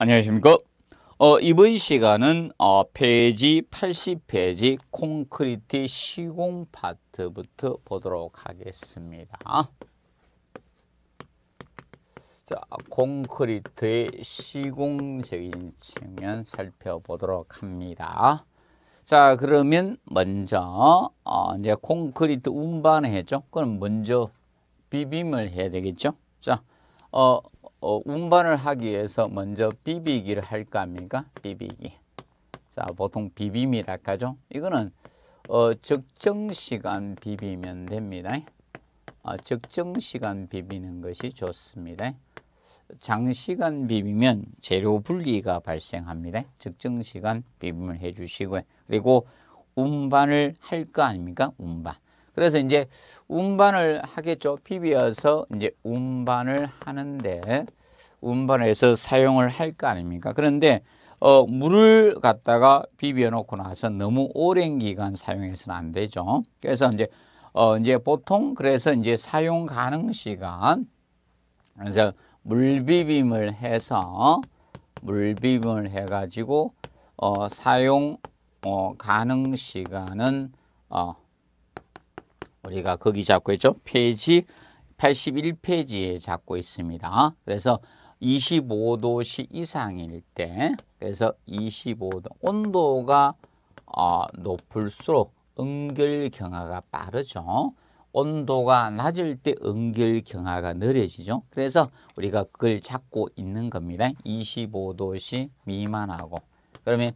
안녕하십니까 어, 이번 시간은 어, 페이지 80페이지 콘크리트 시공 파트부터 보도록 하겠습니다 자, 콘크리트의 시공적인 측면 살펴보도록 합니다 자 그러면 먼저 어, 이제 콘크리트 운반을 했죠 그럼 먼저 비빔을 해야 되겠죠 자 어, 어, 운반을 하기 위해서 먼저 비비기를 할 거 아니까 비비기. 자, 보통 비빔이라고 하죠. 이거는 어, 적정 시간 비비면 됩니다. 어, 적정 시간 비비는 것이 좋습니다. 장시간 비비면 재료 분리가 발생합니다. 적정 시간 비빔을 해주시고요. 그리고 운반을 할 거 아닙니까? 운반. 그래서 이제 운반을 하겠죠. 비비어서 이제 운반을 하는데 운반해서 사용을 할 거 아닙니까? 그런데 어, 물을 갖다가 비벼 놓고 나서 너무 오랜 기간 사용해서는 안 되죠. 그래서 이제 어, 이제 보통 그래서 이제 사용 가능 시간 그래서 물 비빔을 해서 물 비빔을 해 가지고 어, 사용 어, 가능 시간은 어, 우리가 거기 잡고 있죠. 페이지 81페이지에 잡고 있습니다. 그래서 25도씨 이상일 때 그래서 25도 온도가 어, 높을수록 응결 경화가 빠르죠. 온도가 낮을 때 응결 경화가 느려지죠. 그래서 우리가 그걸 잡고 있는 겁니다. 25도씨 미만하고 그러면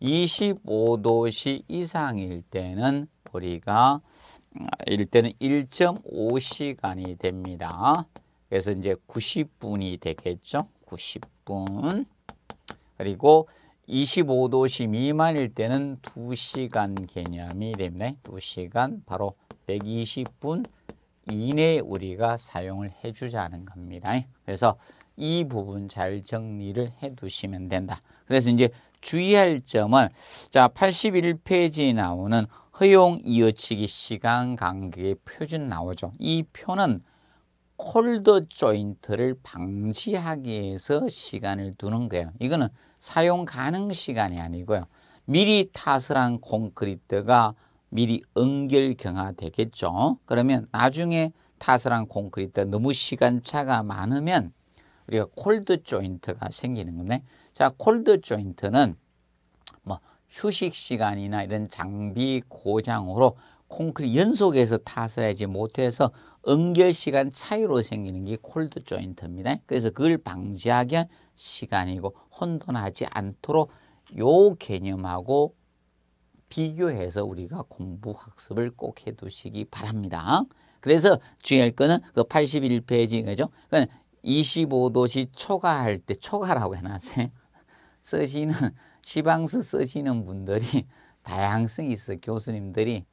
25도씨 이상일 때는 우리가 일 때는 1.5시간이 됩니다. 그래서 이제 90분이 되겠죠. 90분. 그리고 25도씨 미만일 때는 2시간 개념이 됩니다. 2시간 바로 120분 이내에 우리가 사용을 해주자는 겁니다. 그래서 이 부분 잘 정리를 해두시면 된다. 그래서 이제 주의할 점은 자 81페이지에 나오는 허용 이어치기 시간 간격의 표준 나오죠. 이 표는 콜드 조인트를 방지하기 위해서 시간을 두는 거예요. 이거는 사용 가능 시간이 아니고요. 미리 타설한 콘크리트가 미리 응결 경화되겠죠. 그러면 나중에 타설한 콘크리트 너무 시간차가 많으면 우리가 콜드 조인트가 생기는 건데 자 콜드 조인트는 뭐 휴식 시간이나 이런 장비 고장으로 콘크리 연속해서 타서하지 못해서 응결 시간 차이로 생기는 게 콜드 조인트입니다. 그래서 그걸 방지하기 위한 시간이고 혼돈하지 않도록 요 개념하고 비교해서 우리가 공부 학습을 꼭 해두시기 바랍니다. 그래서 중요할 거는 그 81페이지 그죠? 그러니까 25도씨 초과할 때 초과라고 해놨어요. 쓰시는 지방서 쓰시는 분들이 다양성이 있어 교수님들이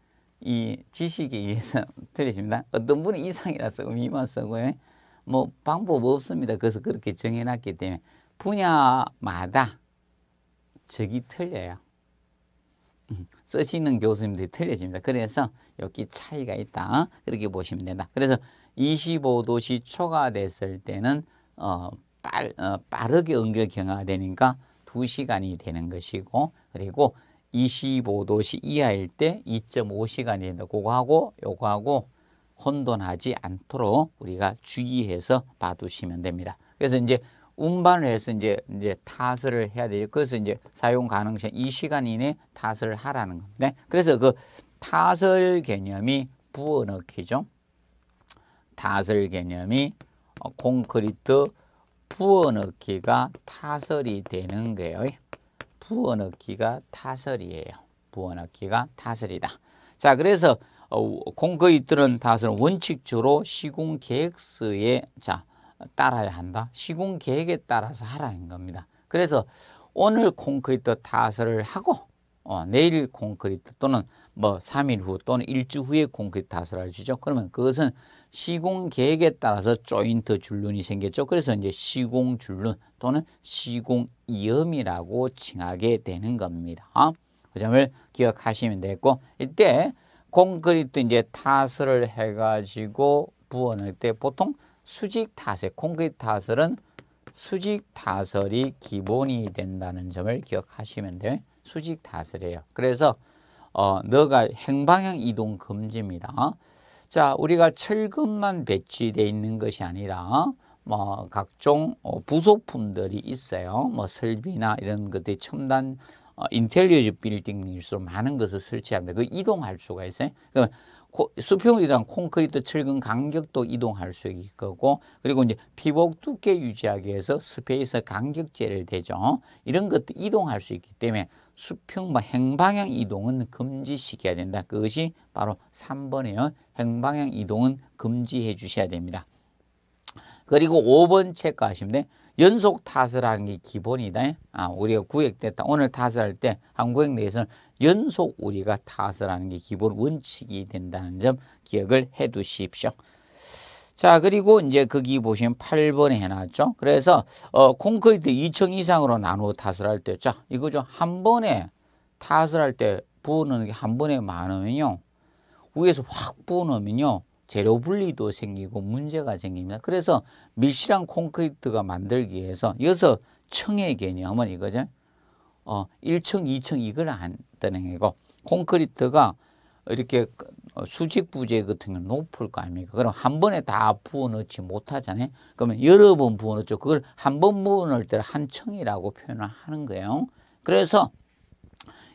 이 지식에 의해서 틀려집니다. 어떤 분은 이상이라서 의미만 쓰고요. 뭐 방법 없습니다. 그래서 그렇게 정해놨기 때문에 분야마다 적이 틀려요. 쓰시는 교수님들이 틀려집니다. 그래서 여기 차이가 있다. 그렇게 보시면 된다. 그래서 25도씨 초과됐을 때는 어, 어 빠르게 응결 경화가 되니까 2시간이 되는 것이고 그리고 25도씨 이하일 때 2.5시간이 된다. 그거하고 요거하고 혼돈하지 않도록 우리가 주의해서 봐두시면 됩니다. 그래서 이제 운반을 해서 이제 이제 타설을 해야 되죠. 그래서 이제 사용 가능 시간 이 시간 이내 타설을 하라는 겁니다. 그래서 그 타설 개념이 부어넣기죠. 타설 개념이 어, 콘크리트 부어넣기가 타설이 되는 거예요. 부어넣기가 타설이에요. 부어넣기가 타설이다. 자, 그래서 어, 공거의 들은 다스는 원칙적으로 시공 계획서에 자 따라야 한다. 시공 계획에 따라서 하라는 겁니다. 그래서 오늘 콘크리트 타설을 하고 어, 내일 콘크리트 또는 뭐 3일 후 또는 일주 후에 콘크리트 타설을 주죠. 그러면 그것은 시공 계획에 따라서 조인트 줄눈이 생겼죠. 그래서 이제 시공 줄눈 또는 시공 이음이라고 칭하게 되는 겁니다. 그 점을 기억하시면 되고 이때 콘크리트 이제 타설을 해가지고 부어넣을 때 보통 수직 타설, 콘크리트 타설은 수직 타설이 기본이 된다는 점을 기억하시면 돼요. 수직 타설이에요. 그래서 어, 너가 행방향 이동 금지입니다. 자, 우리가 철근만 배치되어 있는 것이 아니라 뭐 각종 어, 부속품들이 있어요. 뭐 설비나 이런 것들이 첨단 어, 인텔리어즈 빌딩일수록 많은 것을 설치합니다. 그 이동할 수가 있어요. 그 수평 이동 콘크리트 철근 간격도 이동할 수 있고 그리고 이제 피복 두께 유지하기 위해서 스페이스 간격제를 대죠. 이런 것도 이동할 수 있기 때문에 수평 뭐 행방향 이동은 금지시켜야 된다. 그것이 바로 3번이에요. 행방향 이동은 금지해 주셔야 됩니다. 그리고 5번 체크하시면 돼. 연속 탓을하는 게 기본이다. 아, 우리가 구획됐다. 오늘 탓을 할때 한국행 내에서는 연속 우리가 탓을 하는 게 기본 원칙이 된다는 점 기억을 해 두십시오. 자 그리고 이제 거기 그 보시면 8번에 해놨죠. 그래서 어, 콘크리트 2층 이상으로 나누어 탓을 할 때, 자이거좀 한 번에 타설할때 부어넣는 게 한 번에 많으면요. 위에서 확 부어넣으면요. 재료 분리도 생기고 문제가 생깁니다. 그래서 밀실한 콘크리트가 만들기 위해서 여기서 층의 개념은 이거죠. 어, 1층, 2층 이걸 안 떠내고 콘크리트가 이렇게 어, 수직 부재 같은 건 높을 거 아닙니까? 그럼 한 번에 다 부어 넣지 못하잖아요. 그러면 여러 번 부어 넣죠. 그걸 한 번 부어 넣을 때를 한 층이라고 표현을 하는 거예요. 그래서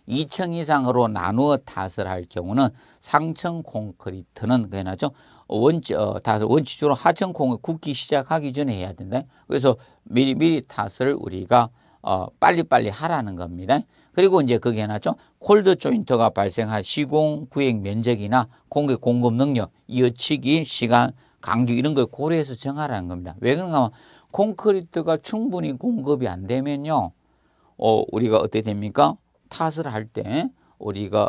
2층 이상으로 나누어 탓을 할 경우는 상층 콘크리트는 그나죠 원치 어, 탓을 원칙적으로 하층 콘크 굳기 시작하기 전에 해야 된다. 그래서 미리 미리 탓을 우리가 어, 빨리빨리 하라는 겁니다. 그리고 이제 그게 하나죠. 콜드 조인트가 발생한 시공 구획 면적이나 공격 공급 능력, 이어치기 시간, 간격 이런 걸 고려해서 정하라는 겁니다. 왜 그런가 하면 콘크리트가 충분히 공급이 안 되면요. 어, 우리가 어떻게 됩니까? 탓을 할 때 우리가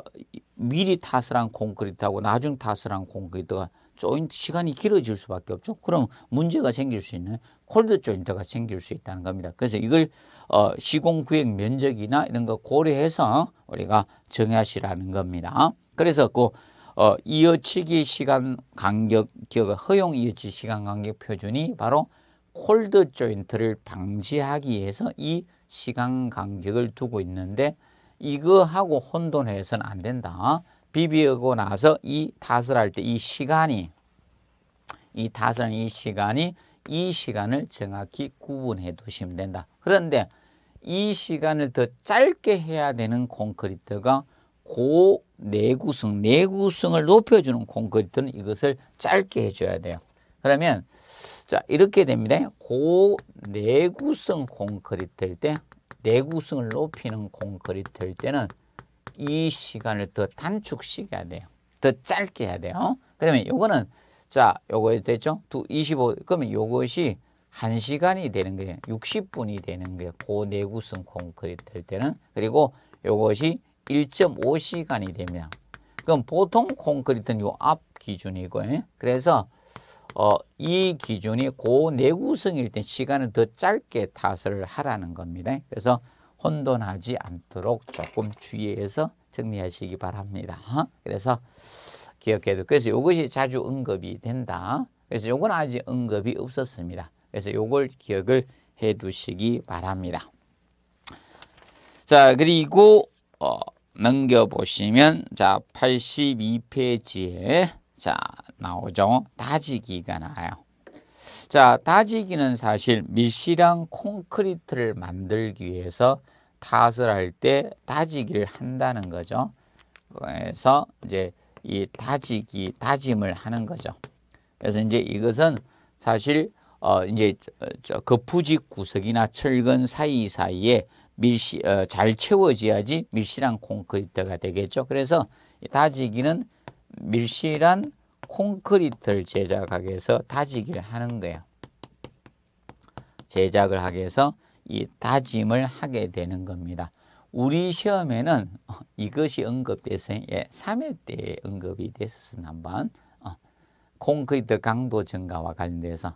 미리 탓을 한 콘크리트하고 나중 탓을 한 콘크리트가 조인트 시간이 길어질 수밖에 없죠. 그럼 문제가 생길 수 있는 콜드 조인트가 생길 수 있다는 겁니다. 그래서 이걸 어, 시공 구획 면적이나 이런 거 고려해서 우리가 정하시라는 겁니다. 그래서 그 어, 이어치기 시간 간격 기억 허용 이어치기 시간 간격 표준이 바로 콜드 조인트를 방지하기 위해서 이 시간 간격을 두고 있는데 이거하고 혼돈해서는 안 된다. 비비고 나서 이 닷을 할때 이 시간이 이 닷을 이 시간이 이 시간을 정확히 구분해 두시면 된다. 그런데 이 시간을 더 짧게 해야 되는 콘크리트가 고 내구성, 내구성을 높여주는 콘크리트는 이것을 짧게 해줘야 돼요. 그러면 자 이렇게 됩니다. 고 내구성 콘크리트일 때 내구성을 높이는 콘크리트일 때는 이 시간을 더 단축시켜야 돼요. 더 짧게 해야 돼요. 어? 그러면 요거는 자, 요거 됐죠? 두 25. 그러면 요것이 1시간이 되는 거예요. 60분이 되는 거예요. 고내구성 콘크리트 될 때는. 그리고 요것이 1.5시간이 되면 그럼 보통 콘크리트는 요앞 기준이고 요 그래서 어, 이 기준이 고내구성일 때 시간을 더 짧게 타설을 하라는 겁니다. 그래서 혼돈하지 않도록 조금 주의해서 정리하시기 바랍니다. 그래서 기억해도 그래서 이것이 자주 언급이 된다. 그래서 이건 아직 언급이 없었습니다. 그래서 이걸 기억을 해 두시기 바랍니다. 자 그리고 어, 넘겨보시면 자 82페이지에 자 나오죠. 다지기가 나요 자, 다지기는 사실 밀실한 콘크리트를 만들기 위해서 탓을 할때 다지기를 한다는 거죠. 그래서 이제 이 다지기, 다짐을 하는 거죠. 그래서 이제 이것은 사실 어 이제 저 거푸집 구석이나 철근 사이사이에 밀시 어, 잘 채워져야지 밀실한 콘크리트가 되겠죠. 그래서 다지기는 밀실한 콘크리트를 제작하기 위해서 다지기를 하는 거예요. 제작을 하기 위해서 이 다짐을 하게 되는 겁니다. 우리 시험에는 이것이 언급돼서 예, 3회 때 언급이 됐었습니다. 한번 어, 콘크리트 강도 증가와 관련돼서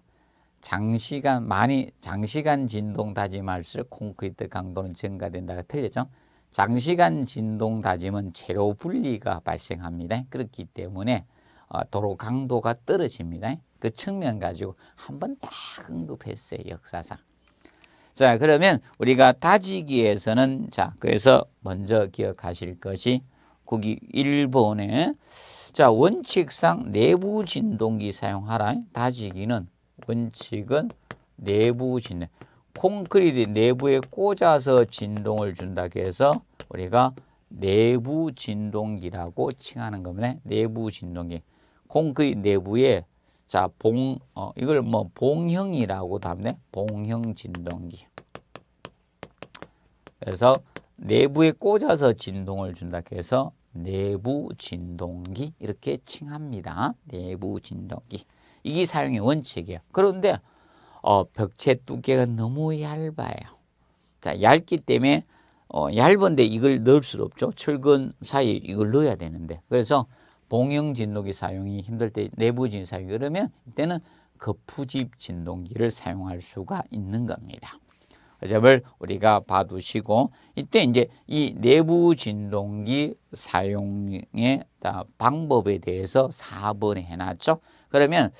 장시간 많이 장시간 진동 다짐할수록 콘크리트 강도는 증가된다가 틀렸죠. 장시간 진동 다짐은 재료 분리가 발생합니다. 그렇기 때문에 아, 도로 강도가 떨어집니다. 그 측면 가지고 한번딱 언급했어요. 역사상. 자 그러면 우리가 다지기에서는 자 그래서 먼저 기억하실 것이 거기 일본에 자 원칙상 내부 진동기 사용하라. 다지기는 원칙은 내부 진동. 콘크리트 내부에 꽂아서 진동을 준다 해서 우리가 내부 진동기라고 칭하는 겁니다. 내부 진동기. 공의 내부에 자, 봉, 어, 이걸 뭐 봉형이라고도 합네. 봉형 진동기. 그래서 내부에 꽂아서 진동을 준다 해서 내부 진동기 이렇게 칭합니다. 내부 진동기. 이게 사용의 원칙이에요. 그런데 어, 벽체 두께가 너무 얇아요. 자, 얇기 때문에 어, 얇은데 이걸 넣을 수 없죠. 철근 사이 이걸 넣어야 되는데. 그래서 봉형 진동기 사용이 힘들 때 내부진 사용 그러면 이때는 거푸집 진동기를 사용할 수가 있는 겁니다. 그 점을 우리가 봐두시고 이때 이제 이 내부 진동기 사용의 방법에 대해서 4번에 해놨죠. 그러면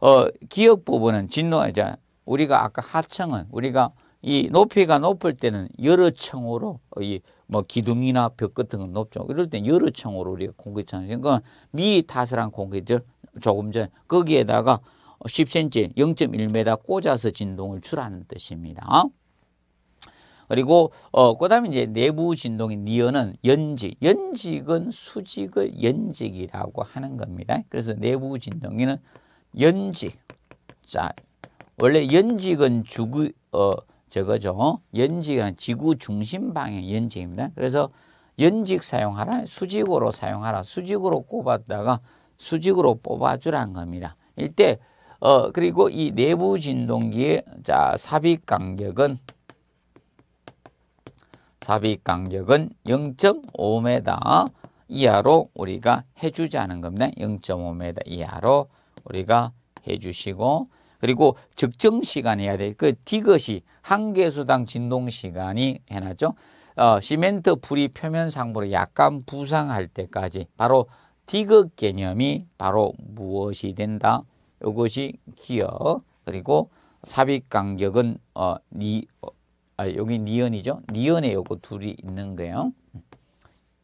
어, 기억 부분은 진동 이제 우리가 아까 하청은 우리가 이 높이가 높을 때는 여러 층으로 이 뭐 기둥이나 벽 같은 건 높죠. 이럴 때 여러 층으로 우리가 공기청정. 그러니까 미리 타설한 공기들 조금 전 거기에다가 10cm, 0.1m 꽂아서 진동을 주라는 뜻입니다. 그리고 어, 그다음에 이제 내부 진동인 니어는 연직, 연직은 수직을 연직이라고 하는 겁니다. 그래서 내부 진동에는 연직. 자, 원래 연직은 주기어 저거죠. 연직은 지구 중심 방향 연직입니다. 그래서 연직 사용하라, 수직으로 사용하라, 수직으로 꼽았다가 수직으로 뽑아주라는 겁니다. 일대 어 그리고 이 내부 진동기의 자 삽입 간격은 삽입 간격은 0.5m 이하로 우리가 해주자는 겁니다. 0.5m 이하로 우리가 해주시고 그리고 적정 시간 해야 돼. 그 디귿이 한 개수당 진동 시간이 해놨죠. 어, 시멘트 풀이 표면 상부로 약간 부상할 때까지 바로 디귿 개념이 바로 무엇이 된다. 이것이 기어 그리고 삽입 간격은 어, 니, 어, 아, 여기 니언이죠. 니언에 요거 둘이 있는 거예요.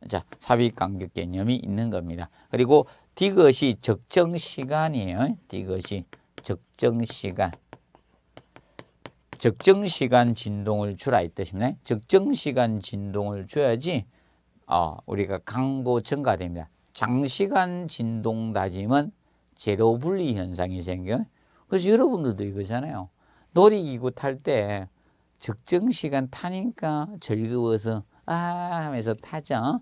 자, 삽입 간격 개념이 있는 겁니다. 그리고 디귿이 적정 시간이에요. 디귿이 적정 시간 적정 시간 진동을 주라 이 뜻입니다. 적정 시간 진동을 줘야지 어, 우리가 강도 증가됩니다. 장시간 진동 다짐은 제로 분리 현상이 생겨요. 그래서 여러분들도 이거잖아요. 놀이기구 탈 때 적정 시간 타니까 즐거워서 아 하면서 타죠.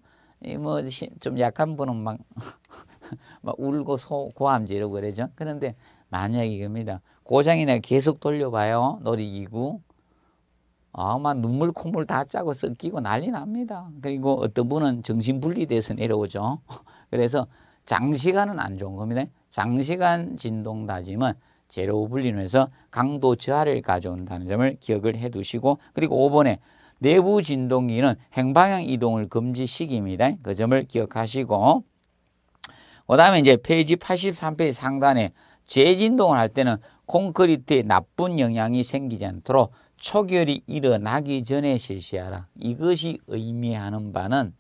뭐 좀 약한 분은 막, 막 울고 소 고함지 이고 그러죠. 그런데 만약 이겁니다. 고장이 나 계속 돌려봐요. 놀이기구. 아마 눈물 콧물 다 짜고 섞이고 난리 납니다. 그리고 어떤 분은 정신분리돼서 내려오죠. 그래서 장시간은 안 좋은 겁니다. 장시간 진동 다짐은 제로 분리해서 강도 저하를 가져온다는 점을 기억을 해 두시고 그리고 5번에 내부 진동기는 행방향 이동을 금지시킵니다. 그 점을 기억하시고 그 다음에 이제 페이지 83페이지 상단에 재진동을 할 때는 콘크리트에 나쁜 영향이 생기지 않도록 초결이 일어나기 전에 실시하라. 이것이 의미하는 바는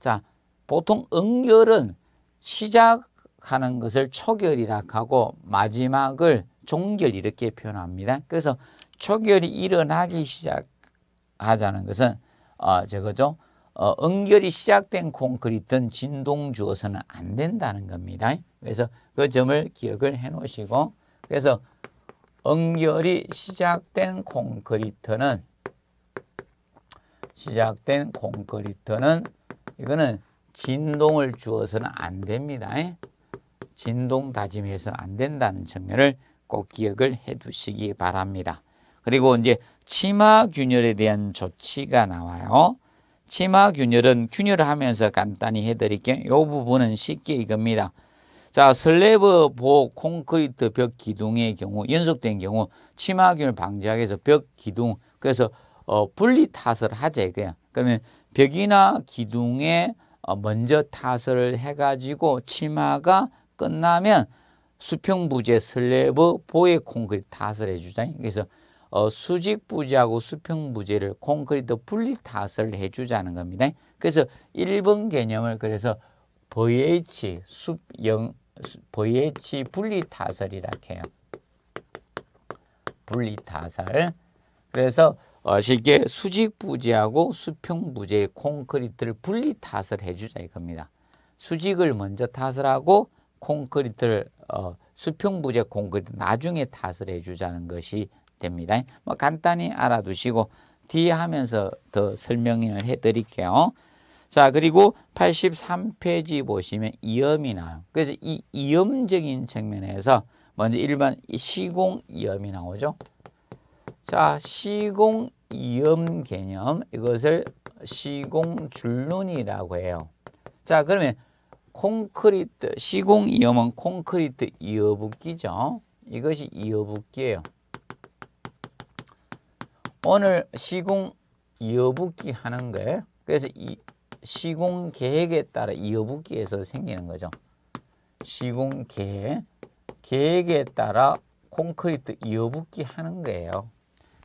자 보통 응결은 시작하는 것을 초결이라 하고 마지막을 종결 이렇게 표현합니다. 그래서 초결이 일어나기 시작하자는 것은 어, 저거죠. 어, 응결이 시작된 콘크리트는 진동 주어서는 안 된다는 겁니다. 그래서 그 점을 기억을 해 놓으시고 그래서 응결이 시작된 콘크리트는 시작된 콘크리트는 이거는 진동을 주어서는 안 됩니다. 진동 다짐해서는 안 된다는 측면을 꼭 기억을 해 두시기 바랍니다. 그리고 이제 치마 균열에 대한 조치가 나와요. 치마 균열은 균열을 하면서 간단히 해드릴게요. 요 부분은 쉽게 이겁니다. 자, 슬래브 보 콘크리트 벽 기둥의 경우, 연속된 경우, 치마 균을 방지하기 위해서 벽 기둥, 그래서 어, 분리 타을 하자 이거야. 그러면 벽이나 기둥에 어, 먼저 타을 해가지고 치마가 끝나면 수평부재 슬래브 보의 콘크리트 타설해 주자. 그래서 어, 수직 부재하고 수평 부재를 콘크리트 분리 탓을 해주자는 겁니다. 그래서 1번 개념을 그래서 VH 수영 VH 분리 타설이라 해요. 분리 타설. 그래서 쉽게 어, 수직 부재하고 수평 부재의 콘크리트를 분리 타설해 주자 이겁니다. 수직을 먼저 타설하고 콘크리트를 어, 수평 부재 콘크리트 나중에 타설해 주자는 것이 됩니다. 뭐 간단히 알아두시고 뒤에 하면서 더 설명을 해드릴게요. 자 그리고 83페이지 보시면 이염이 나요. 그래서 이 이염적인 측면에서 먼저 1번 시공 이염이 나오죠. 자 시공 이염 개념 이것을 시공 줄눈이라고 해요. 자 그러면 콘크리트 시공 이염은 콘크리트 이어붓기죠. 이것이 이어붓기예요. 오늘 시공 이어붙기 하는 거예요. 그래서 이 시공 계획에 따라 이어기에서 생기는 거죠. 시공 계획, 계획에 따라 콘크리트 이어기 하는 거예요.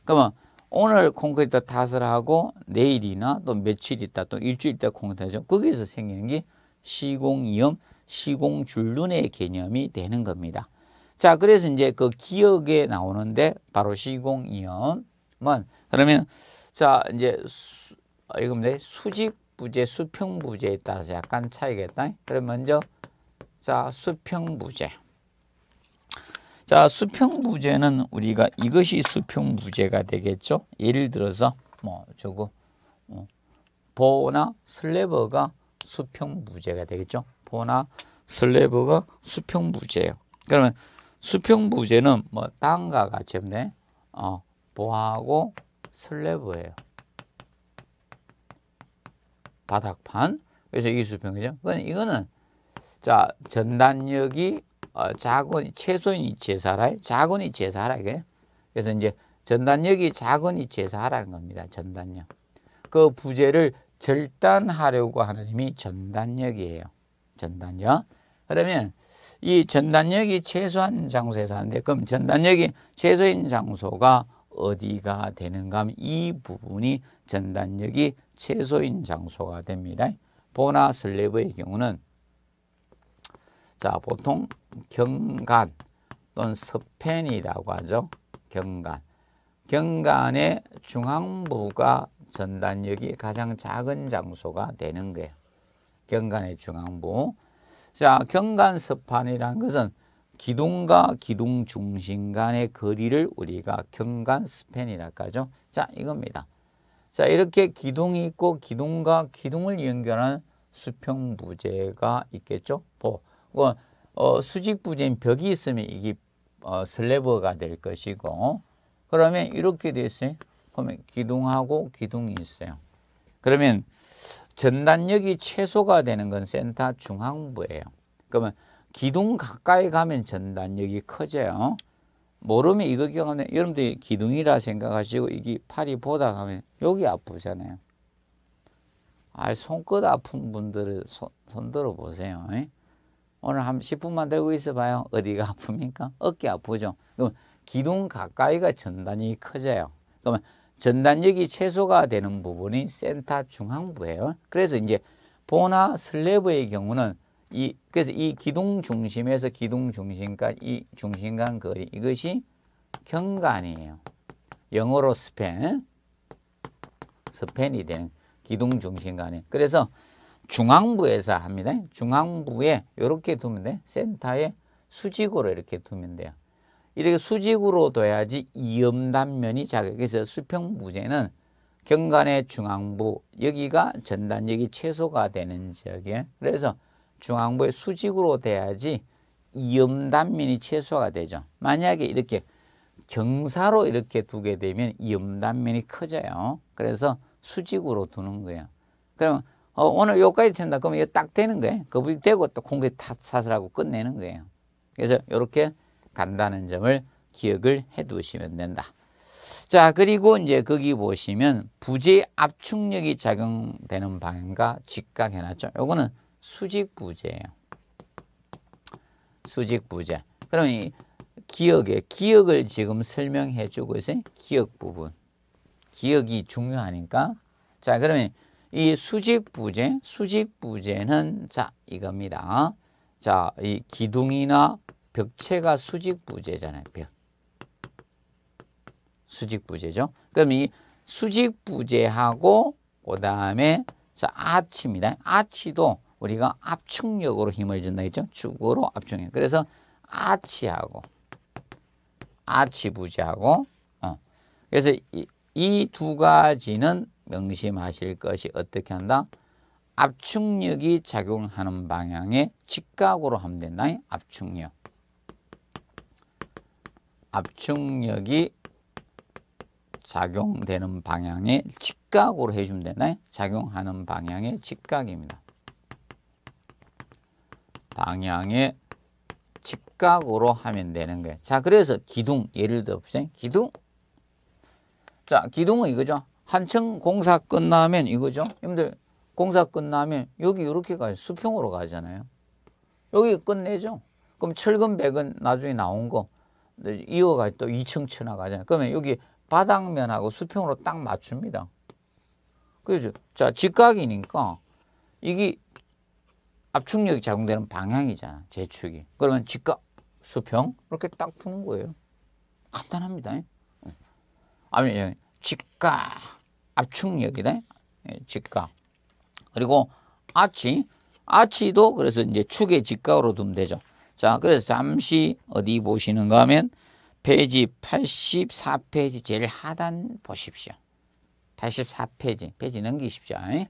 그러면 오늘 콘크리트 탓을 하고 내일이나 또 며칠 있다 또 일주일 있다 콘크리트 하죠. 거기에서 생기는 게시공염 시공줄눈의 개념이 되는 겁니다. 자, 그래서 이제 그 기억에 나오는데 바로 시공염 만 그러면 자 이제 수, 아, 이겁니 수직 부재, 수평 부재에 따라서 약간 차이겠다. 그럼 먼저 자 수평 부재. 자 수평 부재는 우리가 이것이 수평 부재가 되겠죠. 예를 들어서 뭐 저거 어, 보나 슬래버가 수평 부재가 되겠죠. 보나 슬래버가 수평 부재예요. 그러면 수평 부재는 뭐 땅과 같이 없네. 어, 보하고 아 슬래브예요. 바닥판. 그래서 이수평이죠. 이거는 자 전단력이 어, 작은 최소인 위치에서 알아 작은 위치에서 알아 그래서 이제 전단력이 작은 위치에서 하라는 겁니다. 전단력. 그 부재를 절단하려고 하는 힘이 전단력이에요. 전단력. 그러면 이 전단력이 최소한 장소에서 하는데 그럼 전단력이 최소인 장소가 어디가 되는가 하면 이 부분이 전단력이 최소인 장소가 됩니다. 보나 슬래브의 경우는 자 보통 경간 또는 스펜이라고 하죠. 경간. 경간의 중앙부가 전단력이 가장 작은 장소가 되는 거예요. 경간의 중앙부. 자, 경간 스판이라는 것은 기둥과 기둥 중심 간의 거리를 우리가 경간 스팬이라고 하죠. 자, 이겁니다. 자, 이렇게 기둥이 있고 기둥과 기둥을 연결하는 수평 부재가 있겠죠. 보. 그, 어, 수직 부재인 벽이 있으면 이게 어, 슬래버가 될 것이고 그러면 이렇게 돼어요 그러면 기둥하고 기둥이 있어요. 그러면 전단력이 최소가 되는 건 센터 중앙부예요. 그러면 기둥 가까이 가면 전단력이 커져요. 모르면 이거 경우는 여러분들이 기둥이라 생각하시고 이게 팔이 보다 가면 여기 아프잖아요. 아 손끝 아픈 분들은 손, 손 들어보세요. 예? 오늘 한 10분만 들고 있어봐요. 어디가 아픕니까? 어깨 아프죠. 그럼 기둥 가까이가 전단이 커져요. 그러면 전단력이 최소가 되는 부분이 센터 중앙부예요. 그래서 이제 보나 슬래브의 경우는 이 그래서 이 기둥 중심에서 기둥 중심까지 이 중심 간 거리 이것이 경간이에요. 영어로 스팬 스팬이 되는 기둥 중심 간에 그래서 중앙부에서 합니다. 중앙부에 이렇게 두면 돼. 센터에 수직으로 이렇게 두면 돼요. 이렇게 수직으로 둬야지 이음단면이 작아요. 서 수평부재는 경간의 중앙부 여기가 전단력이 최소가 되는 지역에 그래서 중앙부의 수직으로 돼야지 이음단면이 최소화가 되죠. 만약에 이렇게 경사로 이렇게 두게 되면 이음단면이 커져요. 그래서 수직으로 두는 거예요. 그러면 어, 오늘 여기까지 된다 그러면 이거 딱 되는 거예요. 그이 되고 또 공기 탓사하고 끝내는 거예요. 그래서 이렇게 간다는 점을 기억을 해 두시면 된다. 자 그리고 이제 거기 보시면 부재 압축력이 작용되는 방향과 직각 해놨죠. 요거는 수직부재예요. 수직부재. 그럼 이 기억에 기억을 지금 설명해 주고 있어요. 기억 부분. 기억이 중요하니까. 자, 그러면 이 수직부재, 수직부재는 자, 이겁니다. 자, 이 기둥이나 벽체가 수직부재잖아요. 벽. 수직부재죠. 그럼 이 수직부재하고 그다음에 자, 아치입니다. 아치도 우리가 압축력으로 힘을 준다 했죠. 축으로 압축력. 그래서 아치하고 아치부지하고 어. 그래서 이두 이 가지는 명심하실 것이 어떻게 한다? 압축력이 작용하는 방향에 직각으로 하면 된다. 압축력. 압축력이 작용되는 방향에 직각으로 해주면 되나요? 작용하는 방향의 직각입니다. 방향의 직각으로 하면 되는 거예요. 자, 그래서 기둥 예를 들어보세요. 기둥. 자, 기둥은 이거죠. 한층 공사 끝나면 이거죠. 여러분들 공사 끝나면 여기 이렇게 가요. 수평으로 가잖아요. 여기 끝내죠. 그럼 철근 백은 나중에 나온 거 이어가 또 2층 천나 가잖아요. 그러면 여기 바닥면하고 수평으로 딱 맞춥니다. 그죠? 자, 직각이니까 이게 압축력이 작용되는 방향이잖아. 제축이. 그러면 직각, 수평 이렇게 딱 푸는 거예요. 간단합니다. 아니 직각, 압축력이다. 직각. 그리고 아치, 아치도 그래서 이제 축의 직각으로 두면 되죠. 자, 그래서 잠시 어디 보시는가 하면 페이지 84페이지 제일 하단 보십시오. 84페이지, 페이지 넘기십시오. 예.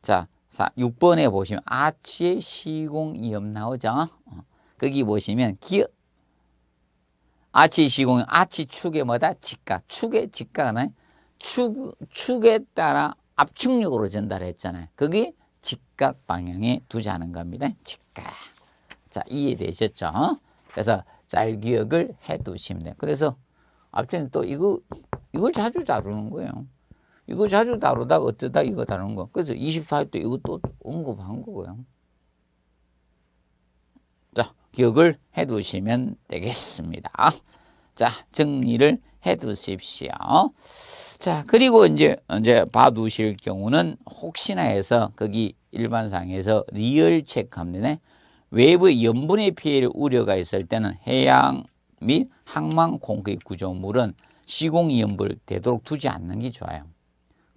자, 자, 6번에 보시면 아치의 시공이염 나오죠. 어, 거기 보시면 기어 아치 시공 아치 축의 뭐다 직가 축의 직가가 축 축에 따라 압축력으로 전달했잖아요. 그게 직각 방향에 두자는 겁니다. 직각. 자 이해되셨죠? 그래서 잘 기억을 해두시면 돼요. 그래서 앞전에 또 이거 이걸 자주 다루는 거예요. 이거 자주 다루다가 어쩌다 이거 다루는 거. 그래서 24회 때 이것도 언급한 거고요. 자, 기억을 해 두시면 되겠습니다. 자, 정리를 해 두십시오. 자, 그리고 이제, 이제 봐 두실 경우는 혹시나 해서 거기 일반상에서 리얼 체크합니다. 외부 염분의 피해를 우려가 있을 때는 해양 및 항만 콘크 구조물은 시공 염불 되도록 두지 않는 게 좋아요.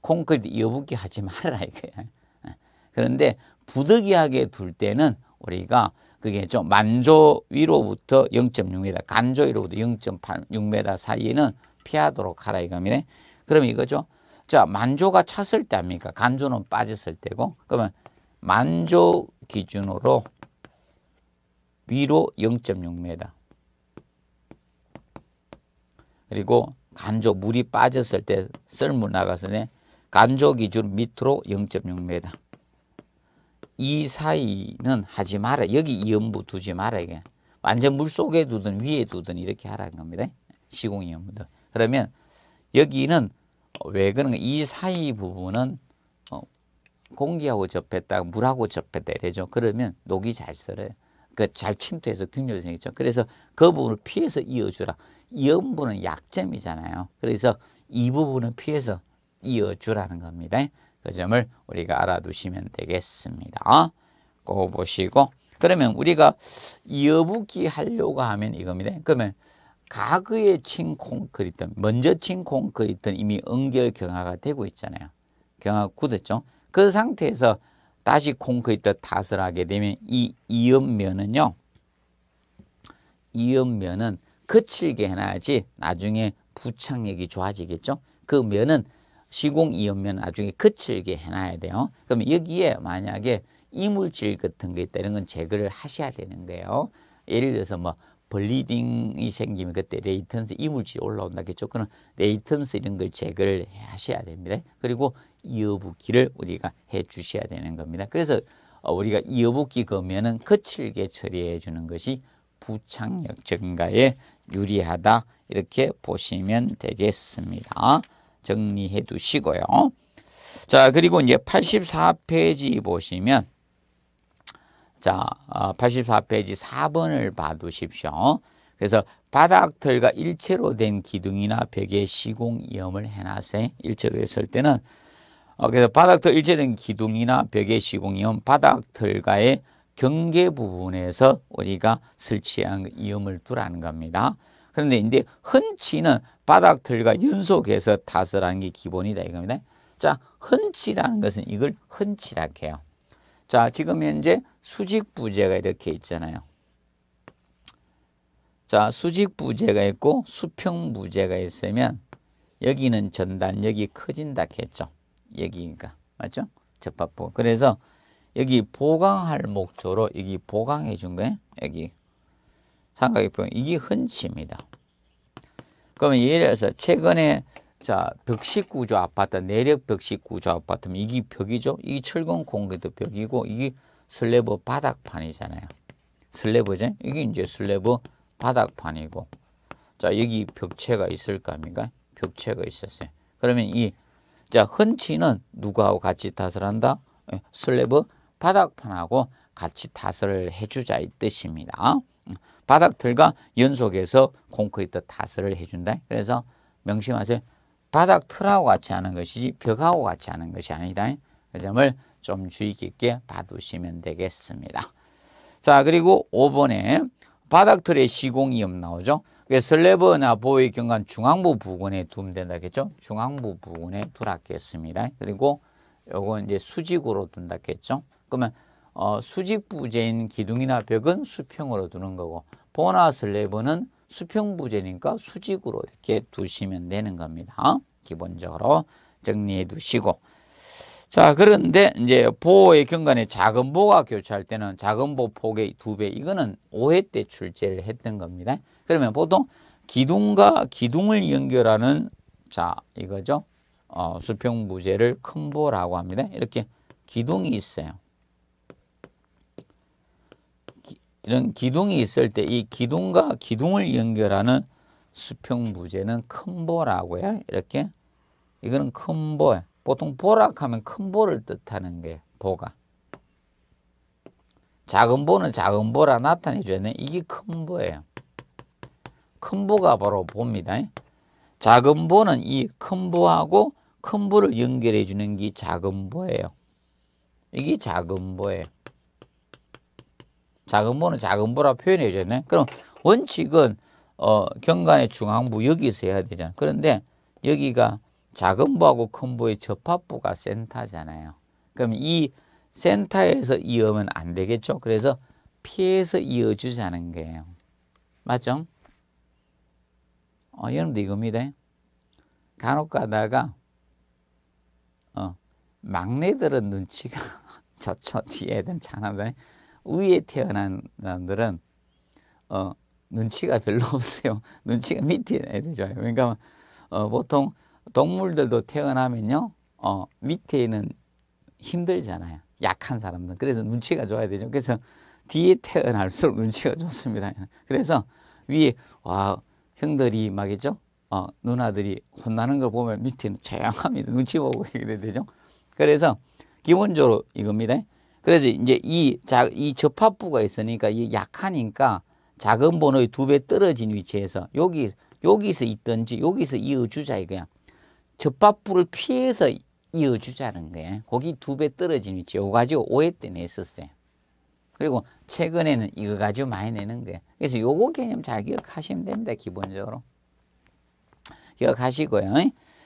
콘크리트 여붓기 하지 말라 이거야. 그런데 부득이하게 둘 때는 우리가 그게 좀 만조 위로부터 0.6m, 간조 위로부터 0.6m 사이는 피하도록 하라 이겁니다. 그럼 이거죠. 자, 만조가 찼을 때 합니까? 간조는 빠졌을 때고. 그러면 만조 기준으로 위로 0.6m. 그리고 간조 물이 빠졌을 때 썰물 나가서네 간조 기준 밑으로 0.6m. 이 사이는 하지 마라. 여기 이음부 두지 마라 이게. 완전 물속에 두든 위에 두든 이렇게 하라는 겁니다. 시공 이음부도. 그러면 여기는 왜 그런가? 이 사이 부분은 어, 공기하고 접했다 물하고 접했다 이래죠. 그러면 녹이 잘 썰어요. 그잘 침투해서 균열이 생기죠. 그래서 그 부분을 피해서 이어주라. 이음부는 약점이잖아요. 그래서 이 부분은 피해서 이어주라는 겁니다. 그 점을 우리가 알아두시면 되겠습니다. 꼭 보시고 그러면 우리가 이어붙기 하려고 하면 이겁니다. 그러면 가그에 친 콘크리트, 먼저 친 콘크리트는 이미 응결 경화가 되고 있잖아요. 경화 굳었죠. 그 상태에서 다시 콘크리트 탓을 하게 되면 이 이음면은요. 이음면은 거칠게 해놔야지 나중에 부착력이 좋아지겠죠. 그 면은 시공 이음면 나중에 거칠게 해놔야 돼요. 그러면 여기에 만약에 이물질 같은 게 있다 는건 제거를 하셔야 되는 거예요. 예를 들어서 뭐 블리딩이 생기면 그때 레이턴스 이물질이 올라온다겠죠. 그는 레이턴스 이런 걸 제거를 하셔야 됩니다. 그리고 이어붓기를 우리가 해 주셔야 되는 겁니다. 그래서 어, 우리가 이어붓기 거면은 거칠게 처리해 주는 것이 부착력 증가에 유리하다 이렇게 보시면 되겠습니다. 정리해 두시고요. 자, 그리고 이제 84페이지 보시면 자, 84페이지 어, 4번을 봐두십시오. 그래서 바닥털과 일체로 된 기둥이나 벽에 시공 이음을 해놨어요. 일체로 했을 때는 어, 그래서 바닥털 일체된 기둥이나 벽의 시공 이음, 바닥털과의 경계 부분에서 우리가 설치한 이음을 두라는 겁니다. 그런데 이제 흔치는 바닥틀과 연속해서 타서라는 게 기본이다 이겁니다. 자, 흔치라는 것은 이걸 흔치라 해요. 자, 지금 현재 수직 부재가 이렇게 있잖아요. 자, 수직 부재가 있고 수평 부재가 있으면 여기는 전단, 여기 커진다 했죠. 여기니까. 맞죠? 접합부. 그래서 여기 보강할 목적로 여기 보강해 준 거예요. 여기 삼각의 보현 이게 흔치입니다. 그러면 예를 들어서 최근에 자 벽식 구조 아파트 내력 벽식 구조 아파트면 이게 벽이죠. 이 철근 공기도 벽이고 이게 슬래브 바닥판이잖아요. 슬래브죠. 이게 이제 슬래브 바닥판이고 자 여기 벽체가 있을 거니까 벽체가 있었어요. 그러면 이자 흔치는 누구하고 같이 탓을 한다? 예, 슬래브 바닥판하고 같이 탓을 해주자 이 뜻입니다. 바닥틀과 연속해서 콘크리트 타설을 해준다. 그래서 명심하세요. 바닥틀하고 같이 하는 것이지 벽하고 같이 하는 것이 아니다. 그 점을 좀 주의 깊게 봐두시면 되겠습니다. 자 그리고 5번에 바닥틀에 시공이음 나오죠. 슬래버나 보의 경관 중앙부 부근에 두면 된다겠죠. 중앙부 부근에 두라겠습니다. 그리고 요건 이제 수직으로 둔다겠죠. 그러면 어, 수직 부재인 기둥이나 벽은 수평으로 두는 거고 보나 슬레브는 수평 부재니까 수직으로 이렇게 두시면 되는 겁니다. 기본적으로 정리해 두시고 자 그런데 이제 보의 경관에 작은 보가 교차할 때는 작은 보 폭의 두배 이거는 5회 때 출제를 했던 겁니다. 그러면 보통 기둥과 기둥을 연결하는 자 이거죠. 어, 수평 부재를 큰 보라고 합니다. 이렇게 기둥이 있어요. 이런 기둥이 있을 때 이 기둥과 기둥을 연결하는 수평 부재는 큰 보라고 요 이렇게 이거는 큰 보. 보통 보락하면 큰 보를 뜻하는 게 보가. 작은 보는 작은 보라 나타내줘야 이게 큰 보예요. 큰 보가 바로 보니다 작은 보는 이 큰 보하고 큰 보를 연결해 주는 게 작은 보예요. 이게 작은 보예요. 작은 보는 작은 보라 표현해 주잖아 그럼 원칙은 어, 경관의 중앙부 여기서 해야 되잖아요. 그런데 여기가 작은 보하고큰보의 접합부가 센터잖아요. 그럼 이 센터에서 이으면 안 되겠죠. 그래서 피해서 이어주자는 거예요. 맞죠? 어, 여러분도 이겁니다. 간혹 가다가 어, 막내들은 눈치가 저쪽 뒤에 애장 잘한다. 위에 태어난 사람들은 어, 눈치가 별로 없어요. 눈치가 밑에 애들죠. 그러니까 어, 보통 동물들도 태어나면요, 어, 밑에 있는 힘들잖아요. 약한 사람들. 그래서 눈치가 좋아야 되죠. 그래서 뒤에 태어날수록 눈치가 좋습니다. 그래서 위에 와 형들이 막이죠. 어, 누나들이 혼나는 걸 보면 밑에는 조용합니다. 눈치 보고 이래 되죠. 그래서 기본적으로 이겁니다. 그래서 이제 이, 자, 이 접합부가 있으니까 이 약하니까 작은 번호의 두 배 떨어진 위치에서 여기, 여기서 있든지 여기서 이어주자 이거야. 접합부를 피해서 이어주자는 거야. 거기 두 배 떨어진 위치. 요거 가지고 5회 때 냈었어요. 그리고 최근에는 이거 가지고 많이 내는 거야 그래서 요거 개념 잘 기억하시면 됩니다. 기본적으로. 기억하시고요.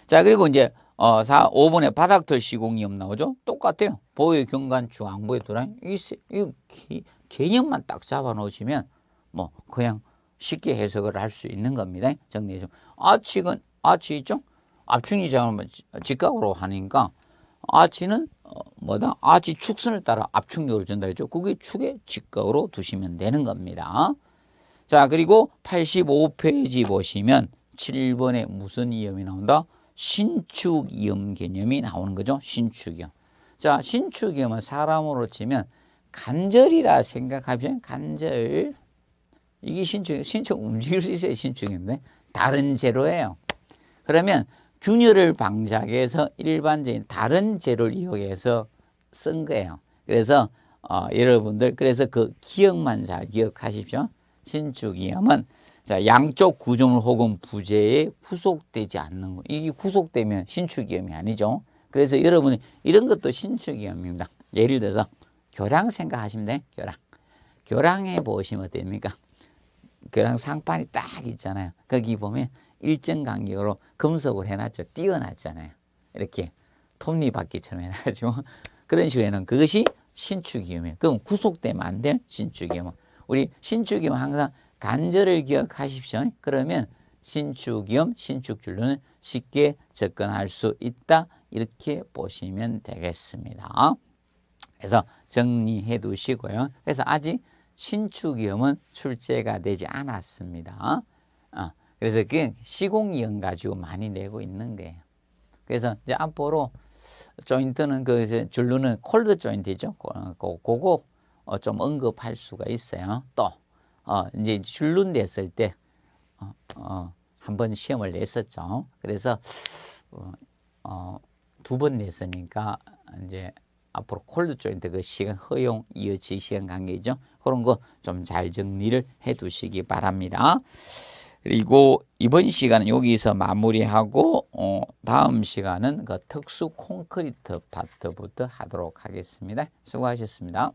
자, 그리고 이제 어, 4, 5번에 바닥털 시공이염 나오죠? 똑같아요. 보유 경관 중앙부에 도어온 이, 이 기, 개념만 딱 잡아 놓으시면 뭐 그냥 쉽게 해석을 할 수 있는 겁니다. 정리해 좀. 아치는 아치 있죠? 압축이 자면 직각으로 하니까 아치는 어, 뭐다? 아치 축선을 따라 압축력을 전달했죠. 그게 축의 직각으로 두시면 되는 겁니다. 자, 그리고 85페이지 보시면 7번에 무슨 이염이 나온다? 신축이염 개념이 나오는 거죠. 신축이염. 자, 신축이염은 사람으로 치면 간절이라 생각하면 간절. 이게 신축, 신축 움직일 수 있어요. 신축인데 다른 재료예요. 그러면 균열을 방지하기 위해서 일반적인 다른 재료를 이용해서 쓴 거예요. 그래서 어, 여러분들 그래서 그 기억만 잘 기억하십시오. 신축이염은 자, 양쪽 구조물 혹은 부재에 구속되지 않는 것. 이게 구속되면 신축위험이 아니죠. 그래서 여러분이 이런 것도 신축위험입니다. 예를 들어서 교량 생각하시면 돼 교량. 교량에 보시면 어니까 교량 상판이 딱 있잖아요. 거기 보면 일정 간격으로 금속을 해놨죠. 띄어놨잖아요. 이렇게 톱니바퀴처럼 해놔가지고 그런 식으로는 그것이 신축이염이에요. 그럼 구속되면 안돼 신축이염은. 우리 신축이염 항상 간절을 기억하십시오. 그러면 신축이염, 신축줄로는 쉽게 접근할 수 있다. 이렇게 보시면 되겠습니다. 그래서 정리해 두시고요. 그래서 아직 신축이염은 출제가 되지 않았습니다. 어, 그래서 그 시공이염 가지고 많이 내고 있는 거예요. 그래서 이제 앞으로 조인트는 그 줄루는 콜드 조인트죠. 그거 어, 좀 언급할 수가 있어요. 또 어, 이제 줄눈됐을 때 어, 어, 한 번 시험을 냈었죠. 그래서 어, 어, 두 번 냈으니까 이제 앞으로 콜드 조인트 그 시간 허용 이어지 시간 관계죠. 그런 거 좀 잘 정리를 해 두시기 바랍니다. 그리고 이번 시간은 여기서 마무리하고 어, 다음 시간은 그 특수 콘크리트 파트부터 하도록 하겠습니다. 수고하셨습니다.